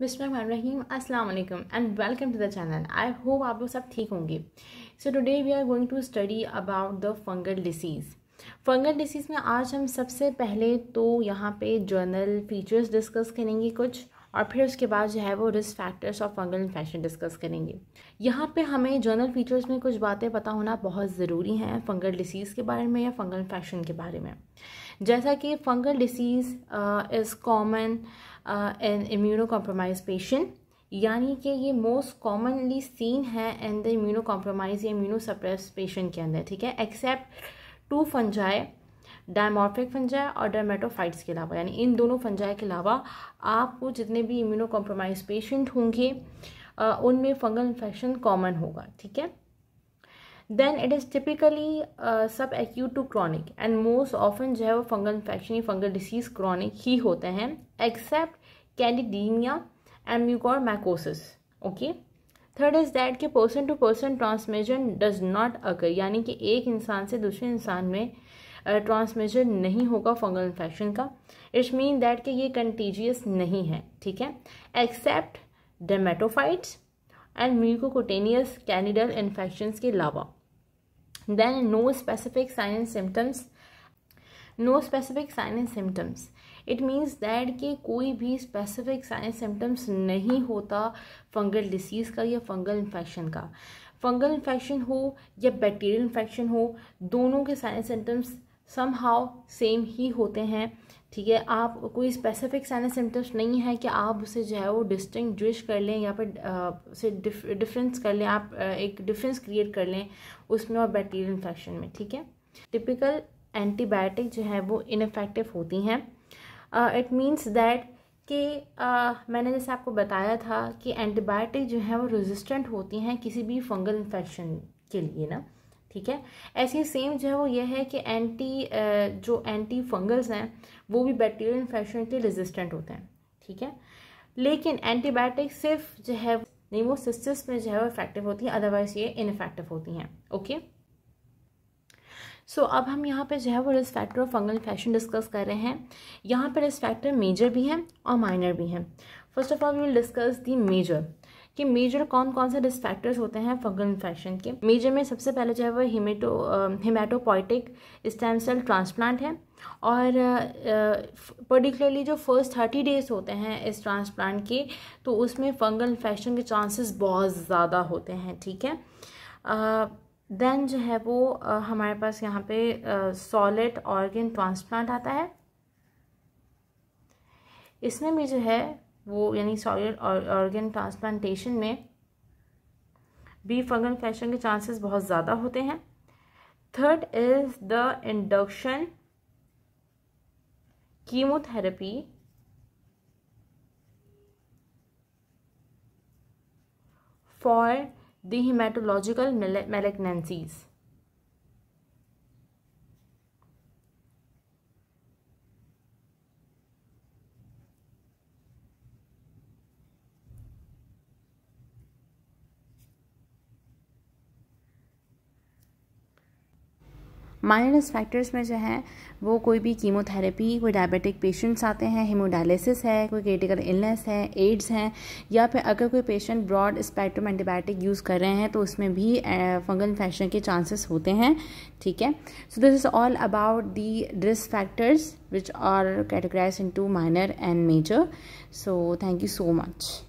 बिस्मिल्लाम अस्सलाम वालेकुम and welcome to the channel I hope आप लोग सब ठीक होंगे so today we are going to study about the fungal disease fungal disease में आज हम सबसे पहले तो यहाँ पे जर्नल फीचर्स डिस्कस करेंगे कुछ और फिर उसके बाद जो है वो risk factors of fungal infection discuss करेंगे यहाँ पे हमें जर्नल फीचर्स में कुछ बातें पता होना बहुत ज़रूरी हैं फंगल डिसीज़ के बारे में या फंगल इन्फेक्शन के बारे में जैसा कि fungal disease is common in immuno compromise patient यानी कि ये मोस्ट कॉमनली सीन है इन द इम्यूनो कॉम्प्रोमाइज या इम्यूनो सप्रेस पेशेंट के अंदर ठीक है except two fungi dimorphic fungi और डर्मेटोफाइट्स के अलावा यानी इन दोनों फंजाई के अलावा आपको जितने भी इम्यूनो कॉम्प्रोमाइज पेशेंट होंगे उनमें फंगल इन्फेक्शन कॉमन होगा ठीक है then it is typically sub acute to chronic and most often जो है वो फंगल इन्फेक्शन या फंगल डिसीज़ क्रॉनिक ही होते हैं except candidemia and mucor mycosis okay third is that कि person to person transmission does not occur यानी कि एक इंसान से दूसरे इंसान में ट्रांसमिशन नहीं होगा फंगल इन्फेक्शन का इट्स मीन दैट कि ये कंटीजियस नहीं है ठीक है except dermatophytes and mucocutaneous candidal infection के अलावा then no specific sign and symptoms no specific sign and symptoms it means that कि कोई भी स्पेसिफिक साइन सिम्टम्स नहीं होता फंगल डिसीज़ का या फंगल इन्फेक्शन का फंगल इन्फेक्शन हो या बैक्टीरियल इन्फेक्शन हो दोनों के sign symptoms somehow same ही होते हैं ठीक है आप कोई स्पेसिफिक साइन सिम्टम्स नहीं है कि आप उसे जो है वो डिस्टिंग डिश कर लें या फिर उसे डिफरेंस कर लें आप एक डिफरेंस क्रिएट कर लें उसमें और बैक्टीरियल इन्फेक्शन में ठीक है टिपिकल एंटीबायोटिक जो है वो इनफेक्टिव होती हैं इट मीन्स दैट कि मैंने जैसे आपको बताया था कि एंटीबायोटिक जो है वो रेजिस्टेंट होती हैं किसी भी फंगल इन्फेक्शन के लिए ना ठीक है ऐसे सेम जो है वो ये है कि एंटी जो एंटी फंगल्स हैं वो भी बैक्टीरियल इन्फेक्शन के रेजिस्टेंट होते हैं ठीक है लेकिन एंटीबायोटिक सिर्फ जो है नीमोसिस्टिस में जो है वो इफेक्टिव होती है अदरवाइज ये इनफेक्टिव होती हैं ओके सो so, अब हम यहाँ पे जो है वो risk factor of fungal infection discuss कर रहे हैं यहाँ पर रिस्क फैक्टर मेजर भी हैं और माइनर भी हैं first of all will discuss the major कि मेजर कौन कौन से रिस्क फैक्टर्स होते हैं फंगल इन्फेक्शन के मेजर में सबसे पहले जो है वो hemato hematopoietic stem cell transplant है और पर्टिकुलरली जो फर्स्ट थर्टी डेज होते हैं इस ट्रांसप्लांट के तो उसमें फंगल इन्फेक्शन के चांसेस बहुत ज़्यादा होते हैं ठीक है देन जो है वो हमारे पास यहाँ पे सॉलिड ऑर्गेन ट्रांसप्लांट आता है इसमें भी जो है वो यानी सॉलिड ऑर्गन ट्रांसप्लांटेशन में बी फंगल इन्फेक्शन के चांसेस बहुत ज़्यादा होते हैं third is the induction chemotherapy for the hematological malignancies minor factors में जो है वो कोई भी कीमोथेरेपी कोई डायबिटिक पेशेंट्स आते हैं हीमोडायलिसिस है कोई क्रिटिकल इलनेस है एड्स हैं या फिर अगर कोई patient broad spectrum antibiotic use कर रहे हैं तो उसमें भी फंगल इन्फेक्शन के चांसेस होते हैं ठीक है so this is all about the risk factors which are categorize into minor and major so thank you so much